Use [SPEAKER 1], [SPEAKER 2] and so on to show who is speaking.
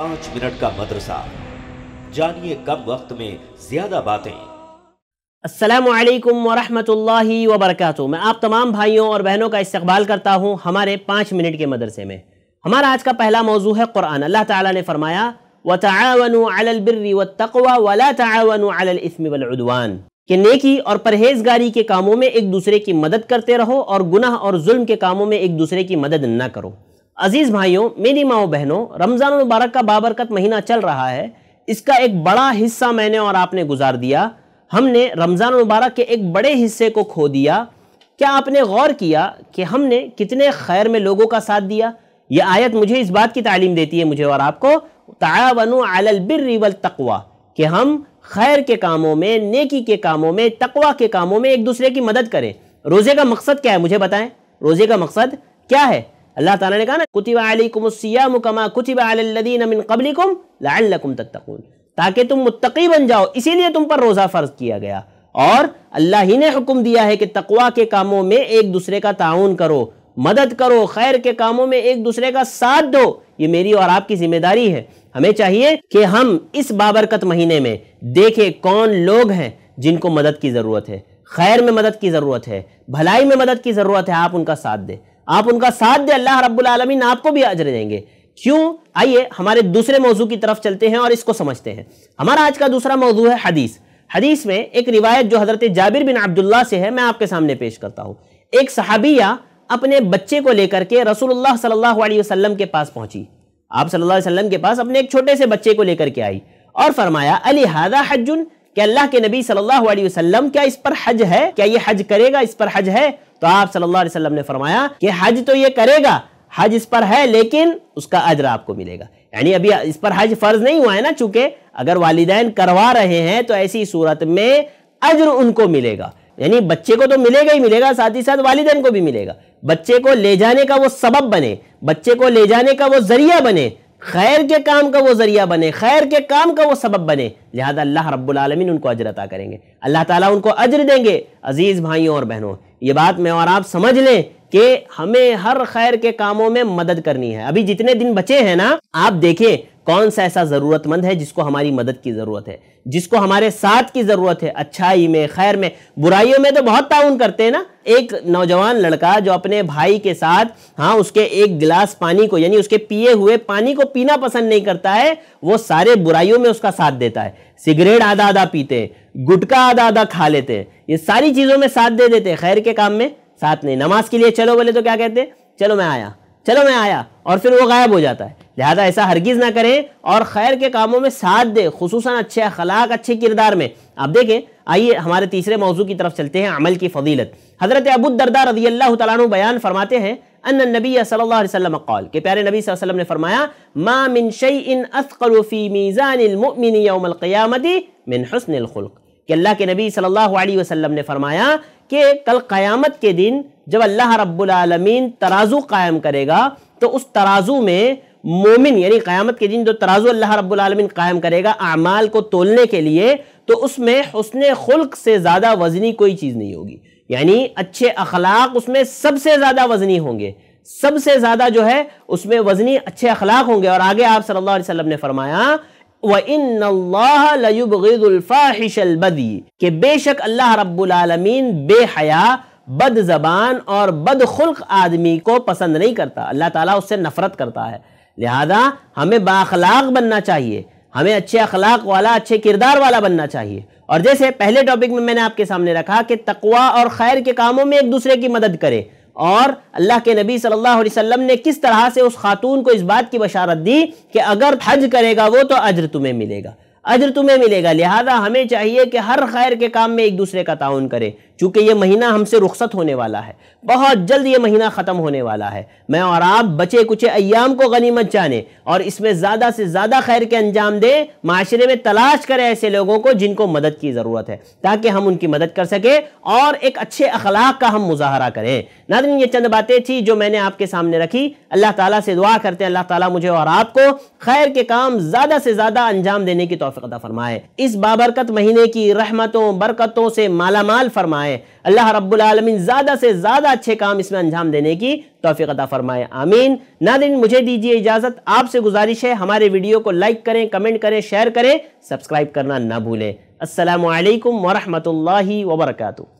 [SPEAKER 1] पांच मिनट का मदरसा जानिए कम वक्त में ज्यादा बातें असलकम वरहमल वबरक मैं आप तमाम भाइयों और बहनों का इस्तकबाल करता हूँ हमारे पाँच मिनट के मदरसे में हमारा आज का पहला मौजू है क़ुरान अल्लाह ताला ने फरमाया व व तकवा वला कि नेकी और परहेजगारी के कामों में एक दूसरे की मदद करते रहो और गुनाह और जुल्म के कामों में एक दूसरे की मदद ना करो अजीज़ भाइयों मेरी माओ बहनों रमज़ान मुबारक का बाबरकत महीना चल रहा है इसका एक बड़ा हिस्सा मैंने और आपने गुजार दिया हमने रमज़ान मुबारक के एक बड़े हिस्से को खो दिया क्या आपने गौर किया कि हमने कितने खैर में लोगों का साथ दिया यह आयत मुझे इस बात की तालीम देती है मुझे और आपको तायावन तकवा कि हम खैर के कामों में नेकी के कामों में तकवा के कामों में एक दूसरे की मदद करें रोज़े का मकसद क्या है मुझे बताएं रोज़े का मकसद क्या है अल्लाह ताला ने कहा ना कुतिबा अलैकुमुस्सियाम कमा कुतिबा अलल्लदीन मिन कबलिकुम लअल्लकुम तत्तकून ताकि तुम मुत्तकी बन जाओ इसीलिए तुम पर रोज़ा फ़र्ज किया गया और अल्लाह ही ने हुक्म दिया है कि तकवा के कामों में एक दूसरे का ताउन करो मदद करो खैर के कामों में एक दूसरे का साथ दो ये मेरी और आपकी जिम्मेदारी है हमें चाहिए कि हम इस बाबरकत महीने में देखें कौन लोग हैं जिनको मदद की ज़रूरत है खैर में मदद की ज़रूरत है भलाई में मदद की ज़रूरत है आप उनका साथ दें आप उनका साथ दे अल्लाह रब्बुल आलमीन आपको भी आजर देंगे क्यों आइए हमारे दूसरे मौजू की तरफ चलते हैं और इसको समझते हैं हमारा आज का दूसरा मौजू है हदीस हदीस में एक रिवायत जो हज़रत जाबिर बिन अब्दुल्ला से है मैं आपके सामने पेश करता हूँ एक सहाबिया अपने बच्चे को लेकर के रसूलुल्लाह सल्लल्लाहु अलैहि वसल्लम के पास पहुंची आप सल्लल्लाहु अलैहि वसल्लम के पास अपने एक छोटे से बच्चे को लेकर के आई और फरमाया अली हादा हजुन कि अल्लाह के नबी सल्लल्लाहु अलैहि वसल्लम क्या इस पर हज है क्या ये हज करेगा इस पर हज है तो आप सल्लल्लाहु अलैहि वसल्लम ने फरमाया कि हज तो ये करेगा हज इस पर है लेकिन उसका अजर आपको मिलेगा यानी अभी इस पर हज फर्ज नहीं हुआ है ना चूंकि अगर वालदेन करवा रहे हैं तो ऐसी सूरत में अजर उनको मिलेगा यानी बच्चे को तो मिलेगा ही मिलेगा साथ ही साथ वालदेन को भी मिलेगा बच्चे को ले जाने का वो सबब बने बच्चे को ले जाने का वो जरिया बने खैर के काम का वो ज़रिया बने खैर के काम का वो सबब बने लिहाजा अल्लाह रब्बुलमीन उनको अजर अता करेंगे अल्लाह ताला उनको अजर देंगे अज़ीज़ भाइयों और बहनों ये बात मैं और आप समझ लें कि हमें हर खैर के कामों में मदद करनी है अभी जितने दिन बचे हैं ना आप देखें कौन सा ऐसा ज़रूरतमंद है जिसको हमारी मदद की ज़रूरत है जिसको हमारे साथ की ज़रूरत है अच्छाई में खैर में बुराइयों में तो बहुत ताउन करते हैं ना एक नौजवान लड़का जो अपने भाई के साथ हाँ उसके एक गिलास पानी को यानी उसके पिए हुए पानी को पीना पसंद नहीं करता है वो सारे बुराइयों में उसका साथ देता है सिगरेट आधा आधा पीते हैं गुटखा आधा आधा खा लेते हैं ये सारी चीज़ों में साथ दे देते हैं खैर के काम में साथ नहीं नमाज के लिए चलो बोले तो क्या कहते हैं चलो मैं आया चलो मैं आया और फिर वो गायब हो जाता है लिहाजा ऐसा हरगिज़ ना करें और खैर के कामों में साथ दें खूस अच्छे अखलाक अच्छे किरदार में आप देखें आइए हमारे तीसरे मौजू की तरफ चलते हैं अमल की फजीलत हज़रत दरदार रजी अल्लाह तु बयान फरमाते हैं अन नबी कौल के प्यारे नबी वसल्लम ने फरमाया मा मिन मिन कि अल्लाह के नबी सल्लल्लाहु अलैहि वसल्लम ने फरमाया कि कल क़यामत के दिन जब अल्लाह रब्बुल आलमीन तराजू कायम करेगा तो उस तराजू में मोमिन यानी क़यामत के दिन जो तराजू अल्लाह रब्बुलमीन कायम करेगा अमाल को तोलने के लिए तो उसमें हसन खुल्क से ज़्यादा वजनी कोई चीज़ नहीं होगी यानी अच्छे अखलाक उसमें सबसे ज़्यादा वजनी होंगे सबसे ज़्यादा जो है उसमें वजनी अच्छे अखलाक होंगे और आगे आप सल्ला वसम ने फरमाया व के बेशक अल्लाह रबालमीन बेहया बद जबान और बद खुल्क आदमी को पसंद नहीं करता अल्लाह ताला उससे नफरत करता है लिहाजा हमें बाखलाक बनना चाहिए हमें अच्छे अखलाक वाला अच्छे किरदार वाला बनना चाहिए और जैसे पहले टॉपिक में मैंने आपके सामने रखा कि तकवा और खैर के कामों में एक दूसरे की मदद करें और अल्लाह के नबी सल्लल्लाहु अलैहि वसल्लम ने किस तरह से उस खातून को इस बात की बशारत दी कि अगर हज करेगा वो तो अज्र तुम्हें मिलेगा अज्र तुम्हें मिलेगा लिहाजा हमें चाहिए कि हर खैर के काम में एक दूसरे का ताउन करें चूंकि ये महीना हमसे रुखसत होने वाला है बहुत जल्द ये महीना ख़त्म होने वाला है मैं और आप बचे कुछ अयाम को गनीमत जाने और इसमें ज़्यादा से ज़्यादा खैर के अंजाम दें माशरे में तलाश करें ऐसे लोगों को जिनको मदद की ज़रूरत है ताकि हम उनकी मदद कर सकें और एक अच्छे अखलाक का हम मुजाहरा करें नादिन ये चंद बातें थी जो मैंने आपके सामने रखी अल्लाह ताली से दुआ करते हैं अल्लाह ताली मुझे और आपको खैर के काम ज़्यादा से ज़्यादा अंजाम देने की तोफ़ी फरमाए इस बाबरकत महीने की रहमतों बरकतों से मालामाल फरमाए फरमाए अल्लाह रब्बुल ज़्यादा से ज़्यादा अच्छे काम इसमें अंजाम देने की तोफ़ी अदा फरमाए आमीन नादिन मुझे दीजिए इजाज़त आपसे गुजारिश है हमारे वीडियो को लाइक करें कमेंट करें शेयर करें सब्सक्राइब करना ना भूलें असलकम वरहमल वर्का